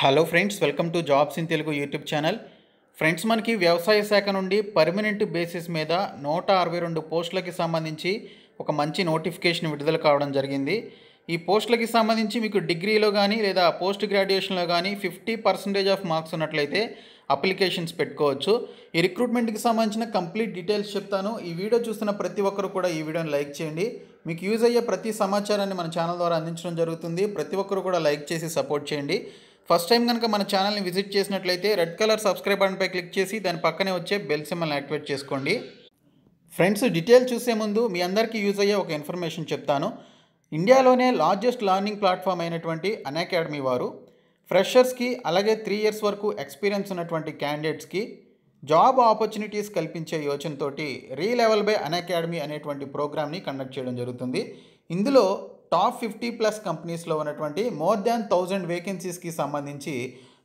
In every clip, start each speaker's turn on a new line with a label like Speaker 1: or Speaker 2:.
Speaker 1: hello friends welcome to jobs in Telugu YouTube channel friends మనకి వ్యవసాయ శాఖ నుండి పర్మనెంట్ బేసిస్ మీద నూట అరవై రెండు పోస్టులకి సంబంధించి ఒక మంచి నోటిఫికేషన్ విడుదల కావడం జరిగింది ఈ పోస్టులకి సంబంధించి మీకు డిగ్రీలో కానీ లేదా పోస్ట్ గ్రాడ్యుయేషన్లో కానీ ఫిఫ్టీ పర్సెంటేజ్ ఆఫ్ మార్క్స్ ఉన్నట్లయితే అప్లికేషన్స్ పెట్టుకోవచ్చు ఈ రిక్రూట్మెంట్కి సంబంధించిన కంప్లీట్ డీటెయిల్స్ చెప్తాను ఈ వీడియో చూస్తున్న ప్రతి ఒక్కరు కూడా ఈ వీడియోని లైక్ చేయండి మీకు యూజ్ అయ్యే ప్రతి సమాచారాన్ని మన ఛానల్ ద్వారా అందించడం జరుగుతుంది ప్రతి ఒక్కరు కూడా లైక్ చేసి సపోర్ట్ చేయండి ఫస్ట్ టైం కనుక మన ఛానల్ని విజిట్ చేసినట్లయితే రెడ్ కలర్ సబ్స్క్రైబ్ బటన్పై క్లిక్ చేసి దాని పక్కనే వచ్చే బెల్ సిమ్మల్ని యాక్టివేట్ చేసుకోండి ఫ్రెండ్స్ డీటెయిల్ చూసే ముందు మీ అందరికీ యూజ్ అయ్యే ఒక ఇన్ఫర్మేషన్ చెప్తాను ఇండియాలోనే లార్జెస్ట్ లర్నింగ్ ప్లాట్ఫామ్ అయినటువంటి అనకాడమీ వారు ఫ్రెషర్స్కి అలాగే త్రీ ఇయర్స్ వరకు ఎక్స్పీరియన్స్ ఉన్నటువంటి క్యాండిడేట్స్కి జాబ్ ఆపర్చునిటీస్ కల్పించే యోచనతోటి రీలెవెల్ బై అకాడమీ అనేటువంటి ప్రోగ్రామ్ని కండక్ట్ చేయడం జరుగుతుంది ఇందులో టాప్ ఫిఫ్టీ ప్లస్ కంపెనీస్లో ఉన్నటువంటి మోర్ దాన్ థౌజండ్ వేకెన్సీస్కి సంబంధించి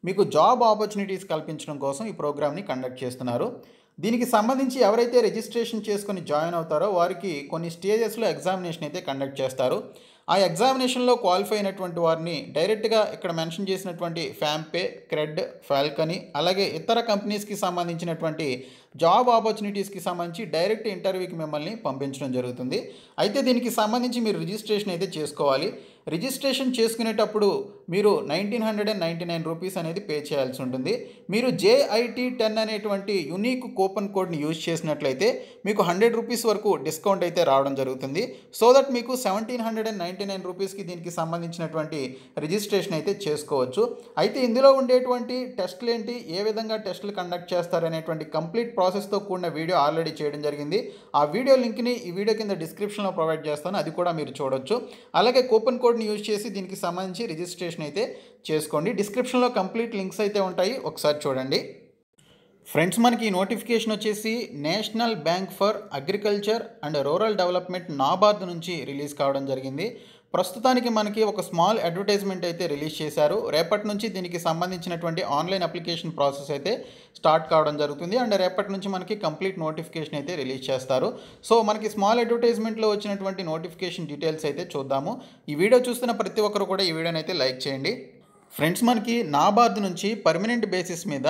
Speaker 1: మీకు జాబ్ ఆపర్చునిటీస్ కల్పించడం కోసం ఈ ప్రోగ్రామ్ని కండక్ట్ చేస్తున్నారు దీనికి సంబంధించి ఎవరైతే రిజిస్ట్రేషన్ చేసుకుని జాయిన్ అవుతారో వారికి కొన్ని స్టేజెస్లో ఎగ్జామినేషన్ అయితే కండక్ట్ చేస్తారు ఆ ఎగ్జామినేషన్లో క్వాలిఫై అయినటువంటి వారిని డైరెక్ట్గా ఇక్కడ మెన్షన్ చేసినటువంటి ఫ్యాంపే క్రెడ్ ఫాల్కనీ అలాగే ఇతర కంపెనీస్కి సంబంధించినటువంటి జాబ్ ఆపర్చునిటీస్కి సంబంధించి డైరెక్ట్ ఇంటర్వ్యూకి మిమ్మల్ని పంపించడం జరుగుతుంది అయితే దీనికి సంబంధించి మీరు రిజిస్ట్రేషన్ అయితే చేసుకోవాలి రిజిస్ట్రేషన్ చేసుకునేటప్పుడు మీరు nineteen hundred and ninety nine rupees అనేది పే చేయాల్సి ఉంటుంది మీరు జేఐటీ టెన్ అనేటువంటి యునీక్ కూపన్ కోడ్ని యూజ్ చేసినట్లయితే మీకు హండ్రెడ్ రూపీస్ వరకు డిస్కౌంట్ అయితే రావడం జరుగుతుంది సో దట్ మీకు seventeen hundred and ninety nine రూపీస్కి దీనికి సంబంధించినటువంటి రిజిస్ట్రేషన్ అయితే చేసుకోవచ్చు అయితే ఇందులో ఉండేటువంటి టెస్ట్లు ఏంటి ఏ విధంగా టెస్ట్లు కండక్ట్ చేస్తారు అనేటువంటి కంప్లీట్ ప్రాసెస్తో కూడిన వీడియో ఆల్రెడీ చేయడం జరిగింది ఆ వీడియో లింక్ని ఈ వీడియో కింద డిస్క్రిప్షన్లో ప్రొవైడ్ చేస్తాను అది కూడా మీరు చూడొచ్చు అలాగే కూపన్ కోడ్ కోడ్ని యూజ్ చేసి దీనికి సంబంధించి రిజిస్ట్రేషన్ అయితే చేసుకోండి డిస్క్రిప్షన్లో కంప్లీట్ లింక్స్ అయితే ఉంటాయి ఒకసారి చూడండి ఫ్రెండ్స్ మనకి ఈ నోటిఫికేషన్ వచ్చేసి National Bank for Agriculture and rural Development NABARD నుంచి రిలీజ్ కావడం జరిగింది ప్రస్తుతానికి మనకి ఒక స్మాల్ అడ్వర్టైజ్మెంట్ అయితే రిలీజ్ చేశారు రేపటి నుంచి దీనికి సంబంధించినటువంటి ఆన్లైన్ అప్లికేషన్ ప్రాసెస్ అయితే స్టార్ట్ కావడం జరుగుతుంది అండ్ రేపటి నుంచి మనకి కంప్లీట్ నోటిఫికేషన్ అయితే రిలీజ్ చేస్తారు సో మనకి స్మాల్ అడ్వర్టైజ్మెంట్లో వచ్చినటువంటి నోటిఫికేషన్ డీటెయిల్స్ అయితే చూద్దాము ఈ వీడియో చూస్తున్న ప్రతి ఒక్కరు కూడా ఈ వీడియోని అయితే లైక్ చేయండి ఫ్రెండ్స్ మనకి నాబార్ద్ నుంచి పర్మనెంట్ బేసిస్ మీద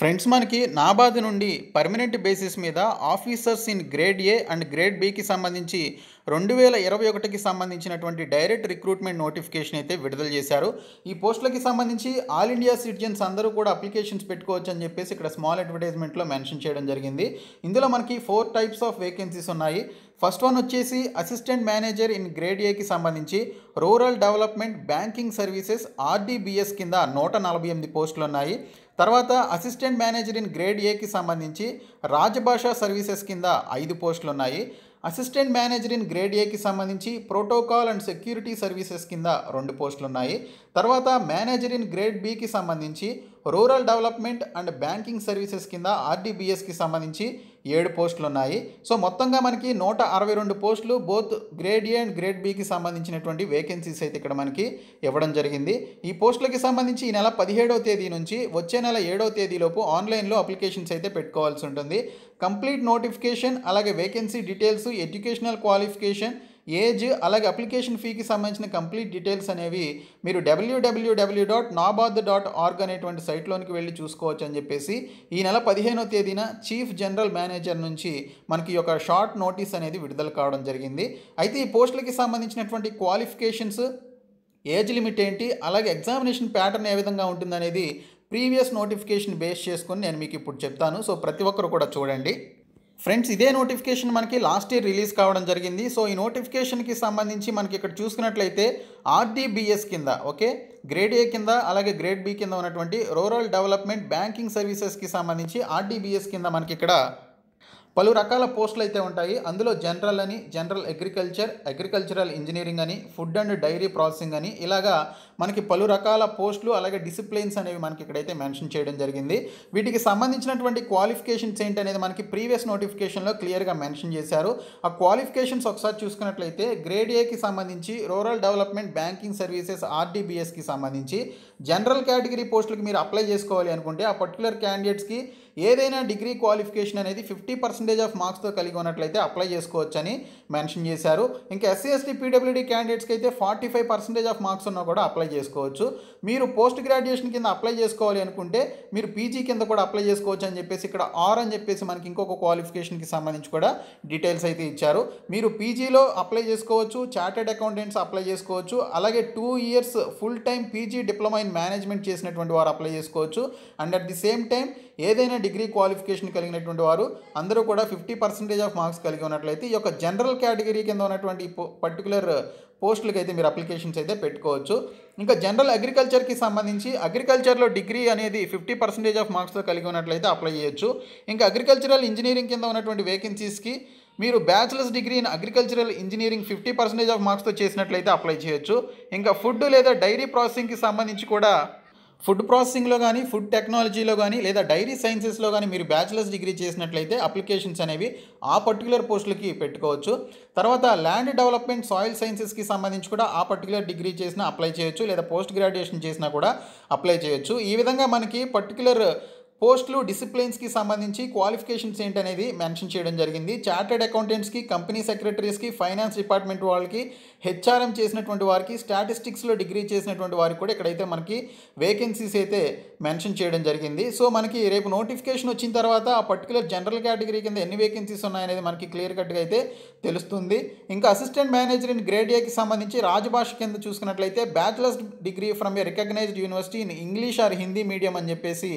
Speaker 1: ఫ్రెండ్స్ మనకి నాబాద్ నుండి పర్మనెంట్ బేసిస్ మీద officers in grade A and grade బికి సంబంధించి రెండు వేల ఇరవై ఒకటికి సంబంధించినటువంటి డైరెక్ట్ రిక్రూట్మెంట్ నోటిఫికేషన్ అయితే విడుదల చేశారు ఈ పోస్టులకి సంబంధించి ఆల్ ఇండియా సిటిజన్స్ అందరూ కూడా అప్లికేషన్స్ పెట్టుకోవచ్చు అని చెప్పేసి ఇక్కడ స్మాల్ అడ్వర్టైజ్మెంట్లో మెన్షన్ చేయడం జరిగింది ఇందులో మనకి ఫోర్ టైప్స్ ఆఫ్ వేకెన్సీస్ ఉన్నాయి ఫస్ట్ వన్ వచ్చేసి అసిస్టెంట్ మేనేజర్ ఇన్ గ్రేడ్ ఏకి సంబంధించి rural development banking services RDBS కింద నూట నలభై ఎనిమిది పోస్టులు ఉన్నాయి తర్వాత అసిస్టెంట్ మేనేజర్ ఇన్ గ్రేడ్ ఏకి సంబంధించి రాజభాషా సర్వీసెస్ కింద ఐదు పోస్టులు ఉన్నాయి అసిస్టెంట్ మేనేజర్ ఇన్ గ్రేడ్ ఏకి సంబంధించి ప్రోటోకాల్ అండ్ సెక్యూరిటీ సర్వీసెస్ కింద రెండు పోస్టులు ఉన్నాయి తర్వాత మేనేజర్ ఇన్ గ్రేడ్ బికి సంబంధించి rural development and banking services కింద ఆర్డీబీఎస్కి సంబంధించి ఏడు పోస్టులు ఉన్నాయి సో మొత్తంగా మనకి నూట అరవై రెండు పోస్టులు both grade A and grade బికి సంబంధించినటువంటి వేకెన్సీస్ అయితే ఇక్కడ మనకి ఇవ్వడం జరిగింది ఈ పోస్టులకి సంబంధించి ఈ నెల పదిహేడవ తేదీ నుంచి వచ్చే నెల ఏడవ తేదీలోపు ఆన్లైన్లో అప్లికేషన్స్ అయితే పెట్టుకోవాల్సి ఉంటుంది కంప్లీట్ నోటిఫికేషన్ అలాగే vacancy details educational qualification age అలాగే అప్లికేషన్ ఫీకి సంబంధించిన కంప్లీట్ డీటెయిల్స్ అనేవి మీరు డబ్ల్యూడబ్ల్యూడబ్ల్యూ డాట్ నాబాద్ డాట్ ఆర్గ్ అనేటువంటి సైట్లోనికి వెళ్ళి చూసుకోవచ్చు అని చెప్పేసి ఈ నెల పదిహేనో తేదీన చీఫ్ జనరల్ మేనేజర్ నుంచి మనకి ఒక షార్ట్ నోటీస్ అనేది విడుదల కావడం జరిగింది అయితే ఈ పోస్టులకి సంబంధించినటువంటి క్వాలిఫికేషన్స్ ఏజ్ లిమిట్ ఏంటి అలాగే ఎగ్జామినేషన్ ప్యాటర్న్ ఏ విధంగా ఉంటుందనేది ప్రీవియస్ నోటిఫికేషన్ బేస్ చేసుకొని నేను మీకు ఇప్పుడు చెప్తాను సో ప్రతి ఒక్కరు కూడా చూడండి ఫ్రెండ్స్ ఇదే నోటిఫికేషన్ మనకి లాస్ట్ ఇయర్ రిలీజ్ కావడం జరిగింది సో ఈ నోటిఫికేషన్కి సంబంధించి మనకి ఇక్కడ చూసుకున్నట్లయితే ఆర్డీబీఎస్ కింద ఓకే గ్రేడ్ ఏ కింద అలాగే గ్రేడ్ బి కింద ఉన్నటువంటి రూరల్ డెవలప్మెంట్ బ్యాంకింగ్ సర్వీసెస్కి సంబంధించి ఆర్డీబీఎస్ కింద మనకి ఇక్కడ పలు రకాల పోస్టులు అయితే ఉంటాయి అందులో జనరల్ అని జనరల్ అగ్రికల్చర్ అగ్రికల్చరల్ ఇంజనీరింగ్ అని ఫుడ్ అండ్ డైరీ ప్రాసెసింగ్ అని ఇలాగా మనకి పలు రకాల పోస్టులు అలాగే డిసిప్లైన్స్ అనేవి మనకి ఇక్కడైతే మెన్షన్ చేయడం జరిగింది వీటికి సంబంధించినటువంటి క్వాలిఫికేషన్స్ ఏంటి అనేది మనకి ప్రీవియస్ నోటిఫికేషన్లో క్లియర్గా మెన్షన్ చేశారు ఆ క్వాలిఫికేషన్స్ ఒకసారి చూసుకున్నట్లయితే గ్రేడ్ ఏకి సంబంధించి రూరల్ డెవలప్మెంట్ బ్యాంకింగ్ సర్వీసెస్ ఆర్డీబీఎస్కి సంబంధించి జనరల్ కేటగిరీ పోస్టులకు మీరు అప్లై చేసుకోవాలి అనుకుంటే ఆ పర్టికులర్ క్యాండిడేట్స్కి ఏదైనా డిగ్రీ క్వాలిఫికేషన్ అనేది ఫిఫ్టీ పర్సెంటేజ్ ఆఫ్ మార్క్స్తో కలిగి ఉన్నట్లయితే అప్లై చేసుకోవచ్చని మెన్షన్ చేశారు ఇంకా ఎస్సీ ఎస్టీ పీడబ్ల్యూడీ క్యాండిడేట్స్కి అయితే forty five percentage of marks ఉన్నా కూడా అప్లై చేసుకోవచ్చు మీరు పోస్ట్ గ్రాడ్యుయేషన్ కింద అప్లై చేసుకోవాలి అనుకుంటే మీరు పీజీ కింద కూడా అప్లై చేసుకోవచ్చు అని చెప్పేసి ఇక్కడ ఆర్ అని చెప్పేసి మనకి ఇంకొక క్వాలిఫికేషన్కి సంబంధించి కూడా డీటెయిల్స్ అయితే ఇచ్చారు మీరు పీజీలో అప్లై చేసుకోవచ్చు చార్టెడ్ అకౌంటెంట్స్ అప్లై చేసుకోవచ్చు అలాగే two years full time PG diploma in management చేసినటువంటి వారు అప్లై చేసుకోవచ్చు and at the same time ఏదైనా డిగ్రీ క్వాలిఫికేషన్ కలిగినటువంటి వారు అందరూ కూడా ఫిఫ్టీ పర్సెంటేజ్ ఆఫ్ మార్క్స్ కలిగి ఉన్నట్లయితే ఈ యొక్క జనరల్ కేటగిరీ కింద ఉన్నటువంటి పర్టికులర్ పోస్టులకి అయితే మీరు అప్లికేషన్స్ అయితే పెట్టుకోవచ్చు ఇంకా జనరల్ అగ్రికల్చర్కి సంబంధించి అగ్రికల్చర్లో డిగ్రీ అనేది ఫిఫ్టీ పర్సెంటేజ్ ఆఫ్ మార్క్స్తో కలిగి ఉన్నట్లయితే అప్లై చేయొచ్చు ఇంకా అగ్రికల్చరల్ ఇంజనీరింగ్ కింద ఉన్నటువంటి వేకెన్సీస్కి మీరు bachelors degree in agricultural engineering fifty percentage of మార్క్స్తో చేసినట్లయితే అప్లై చేయొచ్చు ఇంకా ఫుడ్ లేదా డైరీ ప్రాసెసింగ్కి సంబంధించి కూడా ఫుడ్ ప్రాసెసింగ్లో కానీ ఫుడ్ టెక్నాలజీలో కానీ లేదా డైరీ సైన్సెస్లో కానీ మీరు బ్యాచిలర్స్ డిగ్రీ చేసినట్లయితే అప్లికేషన్స్ అనేవి ఆ పర్టికులర్ పోస్టులకి పెట్టుకోవచ్చు తర్వాత ల్యాండ్ డెవలప్మెంట్ సాయిల్ సైన్సెస్కి సంబంధించి కూడా ఆ పర్టికులర్ డిగ్రీ చేసినా అప్లై చేయొచ్చు లేదా పోస్ట్ గ్రాడ్యుయేషన్ చేసినా కూడా అప్లై చేయొచ్చు ఈ విధంగా మనకి పర్టికులర్ పోస్టులు డిసిప్లిన్స్కి సంబంధించి క్వాలిఫికేషన్స్ ఏంటనేది మెన్షన్ చేయడం జరిగింది చార్టెడ్ అకౌంటెంట్స్కి కంపెనీ సెక్రటరీస్కి ఫైనాన్స్ డిపార్ట్మెంట్ వాళ్ళకి హెచ్ఆర్ఎం చేసినటువంటి వారికి స్టాటిస్టిక్స్లో డిగ్రీ చేసినటువంటి వారికి కూడా ఇక్కడైతే మనకి వేకెన్సీస్ అయితే మెన్షన్ చేయడం జరిగింది సో మనకి రేపు నోటిఫికేషన్ వచ్చిన తర్వాత ఆ పర్టికులర్ జనరల్ కేటగిరీ కింద ఎన్ని వేకెన్సీస్ ఉన్నాయనేది మనకి క్లియర్ కట్గా అయితే తెలుస్తుంది ఇంకా అసిస్టెంట్ మేనేజర్ ఇన్ గ్రేడ్ ఏకి సంబంధించి రాజభాష కింద చూసుకున్నట్లయితే bachelors degree from a recognised university in English or Hindi medium అని చెప్పేసి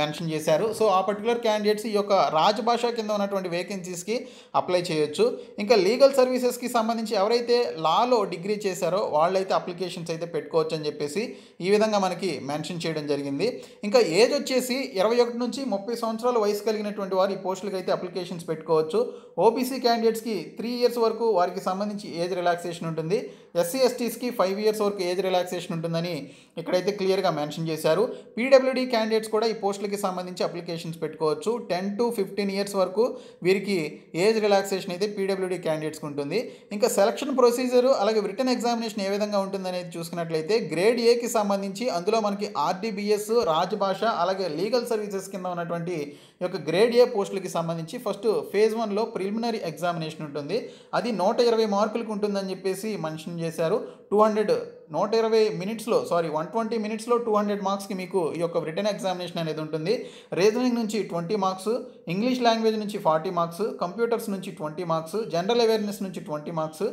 Speaker 1: మెన్షన్ చేశారు సో ఆ పర్టికులర్ క్యాండిడేట్స్ ఈ యొక్క రాజభాష కింద ఉన్నటువంటి వేకెన్సీస్కి అప్లై చేయొచ్చు ఇంకా లీగల్ సర్వీసెస్కి సంబంధించి ఎవరైతే లాలో డిగ్రీ చేశారో వాళ్ళైతే అప్లికేషన్స్ అయితే పెట్టుకోవచ్చు అని చెప్పేసి ఈ విధంగా మనకి మెన్షన్ చేయడం జరిగింది ఇంకా ఏజ్ వచ్చేసి ఇరవై ఒకటి నుంచి ముప్పై సంవత్సరాల వయసు కలిగినటువంటి వారు ఈ పోస్టులకు అయితే అప్లికేషన్స్ పెట్టుకోవచ్చు ఓబీసీ క్యాండిడేట్స్కి త్రీ ఇయర్స్ వరకు వారికి సంబంధించి ఏజ్ రిలాక్సేషన్ ఉంటుంది ఎస్సీ ఎస్టీస్కి ఫైవ్ ఇయర్స్ వరకు ఏజ్ రిలాక్సేషన్ ఉంటుందని ఇక్కడైతే క్లియర్గా మెన్షన్ చేశారు పీడబ్ల్యూడీ క్యాండిడేట్స్ కూడా ఈ పోస్టులు పోస్టులకి సంబంధించి అప్లికేషన్స్ పెట్టుకోవచ్చు టెన్ టు ఫిఫ్టీన్ ఇయర్స్ వరకు వీరికి ఏజ్ రిలాక్సేషన్ అయితే పీడబ్ల్యూడీ క్యాండిడేట్స్కి ఉంటుంది ఇంకా సెలక్షన్ ప్రొసీజర్ అలాగే రిటర్న్ ఎగ్జామినేషన్ ఏ విధంగా ఉంటుందనేది చూసుకున్నట్లయితే గ్రేడ్ ఏకి సంబంధించి అందులో మనకి ఆర్డీబీఎస్ రాజభాష అలాగే లీగల్ సర్వీసెస్ కింద ఉన్నటువంటి యొక్క గ్రేడ్ ఏ పోస్టులకి సంబంధించి ఫస్ట్ ఫేజ్ వన్లో ప్రిలిమినరీ ఎగ్జామినేషన్ ఉంటుంది అది నూట ఇరవై మార్కులకు ఉంటుందని చెప్పేసి మెన్షన్ చేశారు టూ హండ్రెడ్ నూట ఇరవై మినిట్స్లో సారీ వన్ ట్వంటీ మినిట్స్లో టూ హండ్రెడ్ మార్క్స్కి మీకు ఈ యొక్క రిటర్న్ ఎగ్జామినేషన్ అనేది ఉంటుంది రీజనింగ్ నుంచి ట్వంటీ మార్క్స్ ఇంగ్లీష్ లాంగ్వేజ్ నుంచి ఫార్టీ మార్క్స్ కంప్యూటర్స్ నుంచి ట్వంటీ మార్క్స్ జనరల్ అవేర్నెస్ నుంచి ట్వంటీ మార్క్స్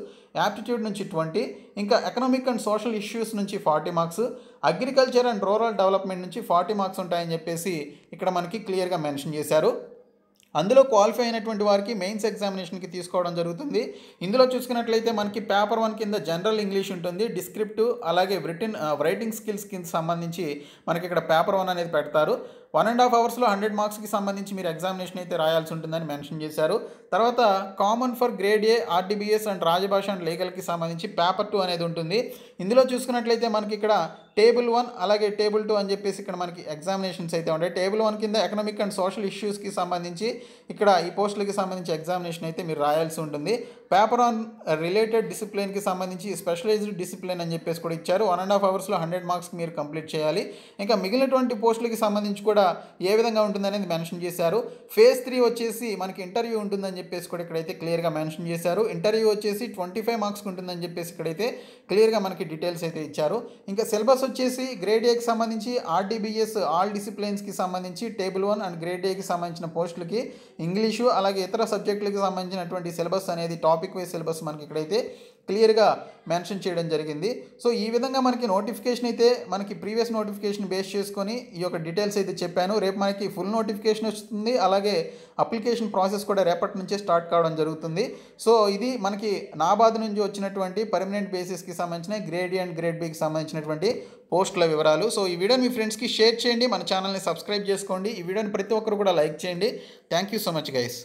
Speaker 1: యాప్టిట్యూడ్ నుంచి ట్వంటీ ఇంకా ఎకనామిక్ అండ్ సోషల్ ఇష్యూస్ నుంచి forty marks agriculture and rural development నుంచి ఫార్టీ మార్క్స్ ఉంటాయని చెప్పేసి ఇక్కడ మనకి క్లియర్గా మెన్షన్ చేశారు అందులో క్వాలిఫై అయినటువంటి వారికి మెయిన్స్ ఎగ్జామినేషన్కి తీసుకోవడం జరుగుతుంది ఇందులో చూసుకున్నట్లయితే మనకి పేపర్ వన్ కింద జనరల్ ఇంగ్లీష్ ఉంటుంది డిస్క్రిప్టివ్ అలాగే రిటర్న్ రైటింగ్ స్కిల్స్ కింద సంబంధించి మనకి ఇక్కడ పేపర్ వన్ అనేది పెడతారు వన్ అండ్ హాఫ్ అవర్స్లో హండ్రెడ్ మార్క్స్కి సంబంధించి మీరు ఎగ్జామినేషన్ అయితే రాయాల్సి ఉంటుందని మెన్షన్ చేశారు తర్వాత common for grade A RDBS and Rajbhasha and లీగల్కి సంబంధించి పేపర్ టూ అనేది ఉంటుంది ఇందులో చూసుకున్నట్లయితే మనకి ఇక్కడ టేబుల్ వన్ అలాగే టేబుల్ టూ అని చెప్పేసి ఇక్కడ మనకి ఎగ్జామినేషన్స్ అయితే ఉంటాయి టేబుల్ వన్ కింద ఎకనామిక్ అండ్ సోషల్ ఇష్యూస్కి సంబంధించి ఇక్కడ ఈ పోస్టులకి సంబంధించి ఎగ్జామినేషన్ అయితే మీరు రాయాల్సి ఉంటుంది పేపర్ ఆన్ రిలేటెడ్ డిసిప్లిన్కి సంబంధించి స్పెషలైజ్డ్ డిసిప్లిన్ అని చెప్పేసి కూడా ఇచ్చారు వన్ అండ్ హాఫ్ అవర్స్లో హండ్రెడ్ మార్క్స్ మీరు కంప్లీట్ చేయాలి ఇంకా మిగిలినటువంటి పోస్టులకి సంబంధించి కూడా ఏ విధంగా ఉంటుందనేది మెన్షన్ చేశారు ఫేజ్ త్రీ వచ్చేసి మనకి ఇంటర్వ్యూ ఉంటుందని చెప్పేసి కూడా ఇక్కడైతే క్లియర్గా మెన్షన్ చేశారు ఇంటర్వ్యూ వచ్చేసి ట్వంటీ ఫైవ్ మార్క్స్కి ఉంటుందని చెప్పేసి ఇక్కడైతే క్లియర్గా మనకి డీటెయిల్స్ అయితే ఇచ్చారు ఇంకా సిలబస్ వచ్చేసి గ్రేడ్ ఏకి సంబంధించి ఆర్టీబీఎస్ ఆల్ డిసిప్లిన్స్కి సంబంధించి టేబుల్ వన్ అండ్ గ్రేడ్ ఏకి సంబంధించిన పోస్టులకి ఇంగ్లీషు అలాగే ఇతర సబ్జెక్టులకి సంబంధించినటువంటి సిలబస్ అనేది టాప్ టాపిక్ వైజ్ సిలబస్ మనకి ఇక్కడైతే క్లియర్గా మెన్షన్ చేయడం జరిగింది సో ఈ విధంగా మనకి నోటిఫికేషన్ అయితే మనకి ప్రీవియస్ నోటిఫికేషన్ బేస్ చేసుకొని ఈ యొక్క డీటెయిల్స్ అయితే చెప్పాను రేపు మనకి ఫుల్ నోటిఫికేషన్ వస్తుంది అలాగే అప్లికేషన్ ప్రాసెస్ కూడా రేపటి నుంచే స్టార్ట్ కావడం జరుగుతుంది సో ఇది మనకి నాబాద్ నుంచి వచ్చినటువంటి పర్మనెంట్ బేసిస్కి సంబంధించిన గ్రేడ్ అండ్ గ్రేడ్ బికి సంబంధించినటువంటి పోస్టుల వివరాలు సో ఈ వీడియోని మీ ఫ్రెండ్స్కి షేర్ చేయండి మన ఛానల్ని సబ్స్క్రైబ్ చేసుకోండి ఈ వీడియోని ప్రతి ఒక్కరు కూడా లైక్ చేయండి thank you so much guys